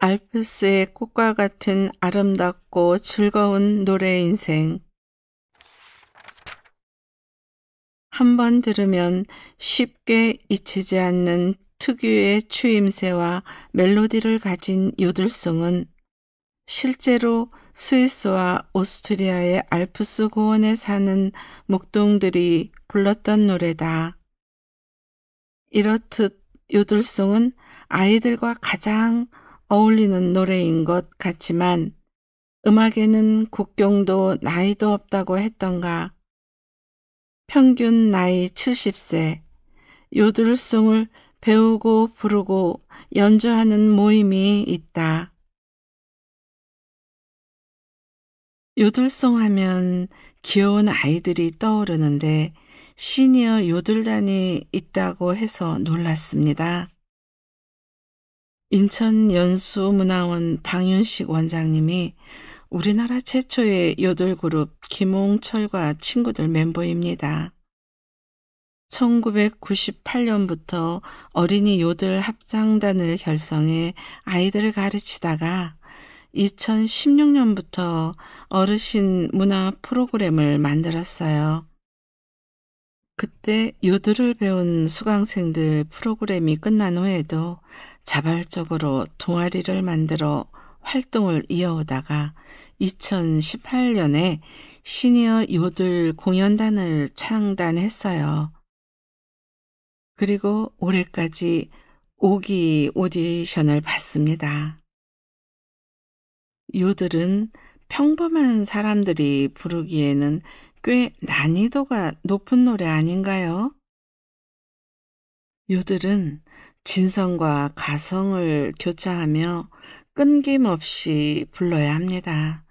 알프스의 꽃과 같은 아름답고 즐거운 노래 인생. 한번 들으면 쉽게 잊히지 않는 특유의 추임새와 멜로디를 가진 요들송은 실제로 스위스와 오스트리아의 알프스 고원에 사는 목동들이 불렀던 노래다. 이렇듯 요들송은 아이들과 가장 어울리는 노래인 것 같지만 음악에는 국경도 나이도 없다고 했던가. 평균 나이 70세, 요들송을 배우고 부르고 연주하는 모임이 있다. 요들송 하면 귀여운 아이들이 떠오르는데 시니어 요들단이 있다고 해서 놀랐습니다. 인천 연수문화원 방윤식 원장님이 우리나라 최초의 요들그룹 김홍철과 친구들 멤버입니다. 1998년부터 어린이 요들 합창단을 결성해 아이들을 가르치다가 2016년부터 어르신 문화 프로그램을 만들었어요. 그때 요들을 배운 수강생들 프로그램이 끝난 후에도 자발적으로 동아리를 만들어 활동을 이어오다가 2018년에 시니어 요들 공연단을 창단했어요. 그리고 올해까지 오기 오디션을 봤습니다. 요들은 평범한 사람들이 부르기에는 꽤 난이도가 높은 노래 아닌가요? 요들은 진성과 가성을 교차하며 끊김없이 불러야 합니다.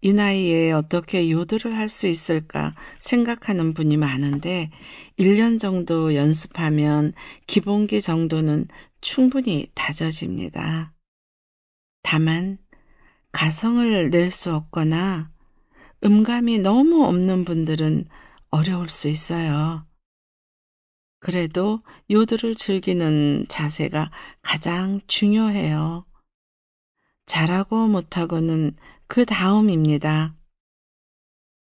이 나이에 어떻게 요들을 할 수 있을까 생각하는 분이 많은데 1년 정도 연습하면 기본기 정도는 충분히 다져집니다. 다만 가성을 낼 수 없거나 음감이 너무 없는 분들은 어려울 수 있어요. 그래도 요들을 즐기는 자세가 가장 중요해요. 잘하고 못하고는 그 다음입니다.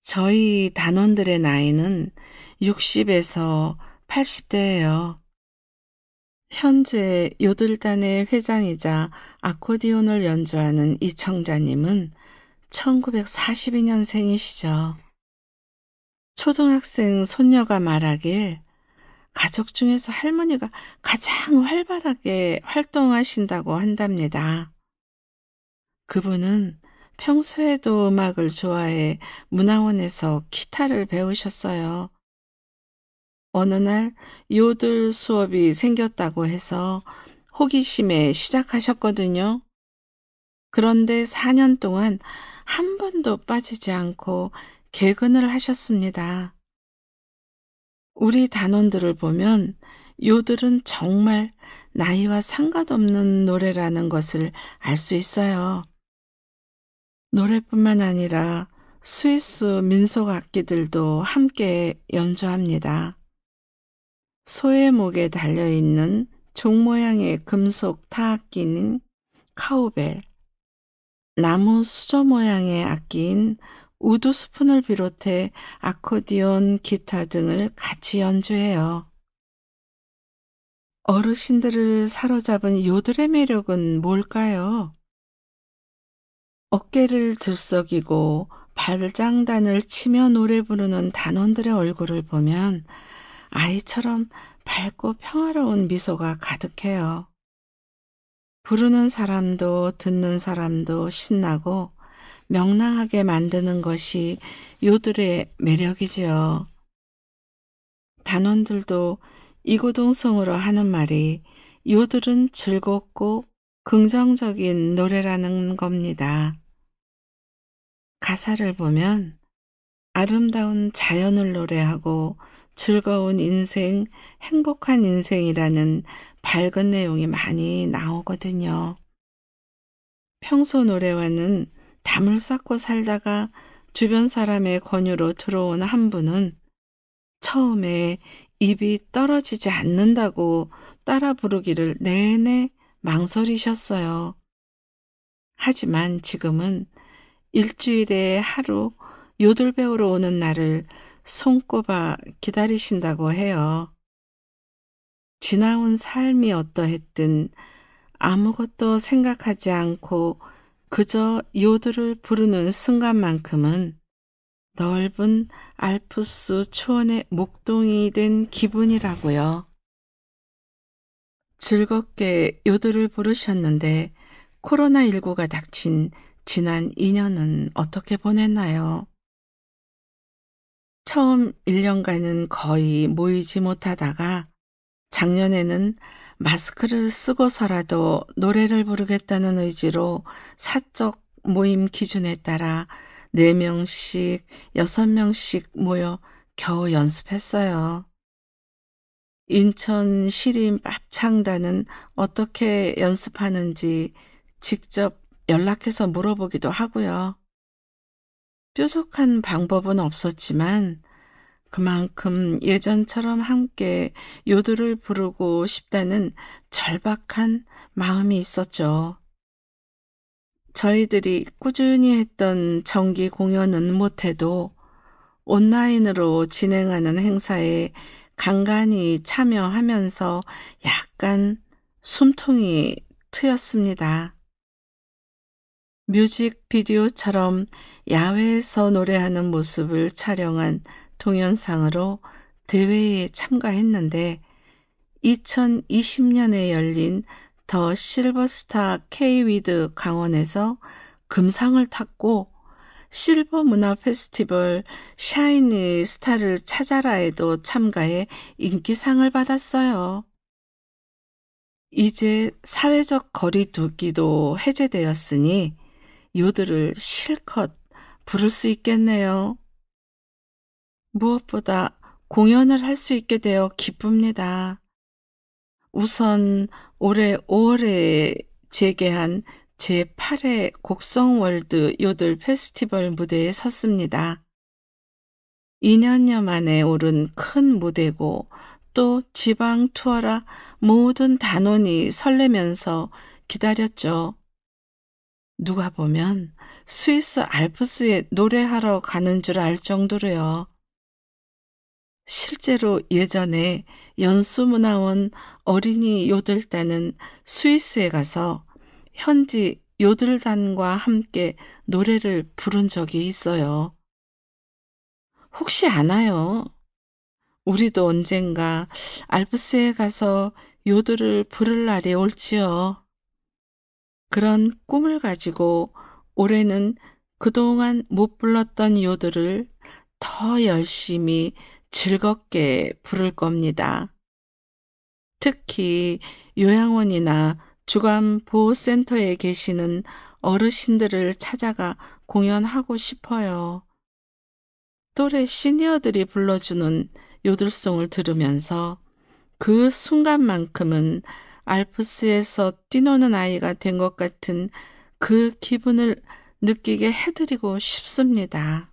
저희 단원들의 나이는 60에서 80대예요. 현재 요들단의 회장이자 아코디온을 연주하는 이청자님은 1942년생이시죠. 초등학생 손녀가 말하길 가족 중에서 할머니가 가장 활발하게 활동하신다고 한답니다. 그분은 평소에도 음악을 좋아해 문화원에서 기타를 배우셨어요. 어느 날 요들 수업이 생겼다고 해서 호기심에 시작하셨거든요. 그런데 4년 동안 한 번도 빠지지 않고 개근을 하셨습니다. 우리 단원들을 보면 요들은 정말 나이와 상관없는 노래라는 것을 알 수 있어요. 노래뿐만 아니라 스위스 민속 악기들도 함께 연주합니다. 소의 목에 달려있는 종 모양의 금속 타악기는 카우벨, 나무 수저 모양의 악기인 우드 스푼을 비롯해 아코디온, 기타 등을 같이 연주해요. 어르신들을 사로잡은 요들의 매력은 뭘까요? 어깨를 들썩이고 발장단을 치며 노래 부르는 단원들의 얼굴을 보면 아이처럼 밝고 평화로운 미소가 가득해요. 부르는 사람도 듣는 사람도 신나고 명랑하게 만드는 것이 요들의 매력이지요. 단원들도 이구동성으로 하는 말이 요들은 즐겁고 긍정적인 노래라는 겁니다. 가사를 보면 아름다운 자연을 노래하고 즐거운 인생, 행복한 인생이라는 밝은 내용이 많이 나오거든요. 평소 노래와는 담을 쌓고 살다가 주변 사람의 권유로 들어온 한 분은 처음에 입이 떨어지지 않는다고 따라 부르기를 내내 망설이셨어요. 하지만 지금은 일주일에 하루 요들 배우러 오는 날을 손꼽아 기다리신다고 해요. 지나온 삶이 어떠했든 아무것도 생각하지 않고 그저 요들을 부르는 순간만큼은 넓은 알프스 초원의 목동이 된 기분이라고요. 즐겁게 요들을 부르셨는데 코로나19가 닥친 지난 2년은 어떻게 보냈나요? 처음 1년간은 거의 모이지 못하다가 작년에는 마스크를 쓰고서라도 노래를 부르겠다는 의지로 사적 모임 기준에 따라 4명씩, 6명씩 모여 겨우 연습했어요. 인천 시림 팝창단은 어떻게 연습하는지 직접 연락해서 물어보기도 하고요. 뾰족한 방법은 없었지만 그만큼 예전처럼 함께 요도를 부르고 싶다는 절박한 마음이 있었죠. 저희들이 꾸준히 했던 정기 공연은 못해도 온라인으로 진행하는 행사에 간간히 참여하면서 약간 숨통이 트였습니다. 뮤직비디오처럼 야외에서 노래하는 모습을 촬영한 동영상으로 대회에 참가했는데 2020년에 열린 더 실버스타 K위드 강원에서 금상을 탔고 실버 문화 페스티벌 샤이니 스타를 찾아라에도 참가해 인기상을 받았어요. 이제 사회적 거리두기도 해제되었으니 요들을 실컷 부를 수 있겠네요. 무엇보다 공연을 할 수 있게 되어 기쁩니다. 우선 올해 5월에 재개한 제8회 곡성월드 요들 페스티벌 무대에 섰습니다. 2년여 만에 오른 큰 무대고 또 지방 투어라 모든 단원이 설레면서 기다렸죠. 누가 보면 스위스 알프스에 노래하러 가는 줄 알 정도로요. 실제로 예전에 연수문화원 어린이 요들단은 스위스에 가서 현지 요들단과 함께 노래를 부른 적이 있어요. 혹시 아나요? 우리도 언젠가 알프스에 가서 요들을 부를 날이 올지요. 그런 꿈을 가지고 올해는 그동안 못 불렀던 요들을 더 열심히 즐겁게 부를 겁니다. 특히 요양원이나 주간보호센터에 계시는 어르신들을 찾아가 공연하고 싶어요. 또래 시니어들이 불러주는 요들송을 들으면서 그 순간만큼은 알프스에서 뛰노는 아이가 된 것 같은 그 기분을 느끼게 해드리고 싶습니다.